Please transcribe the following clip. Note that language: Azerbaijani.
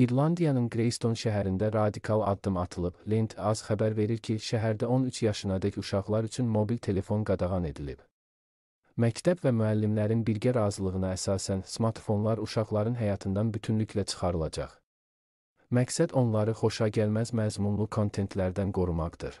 İrlandiyanın Greystone şəhərində radikal addım atılıb. Lent az xəbər verir ki, şəhərdə 13 yaşınadək uşaqlar üçün mobil telefon qadağan edilib. Məktəb və müəllimlərin birgə razılığına əsasən smartfonlar uşaqların həyatından bütünlüklə çıxarılacaq. Məqsəd onları xoşagəlməz məzmunlu kontentlərdən qorumaqdır.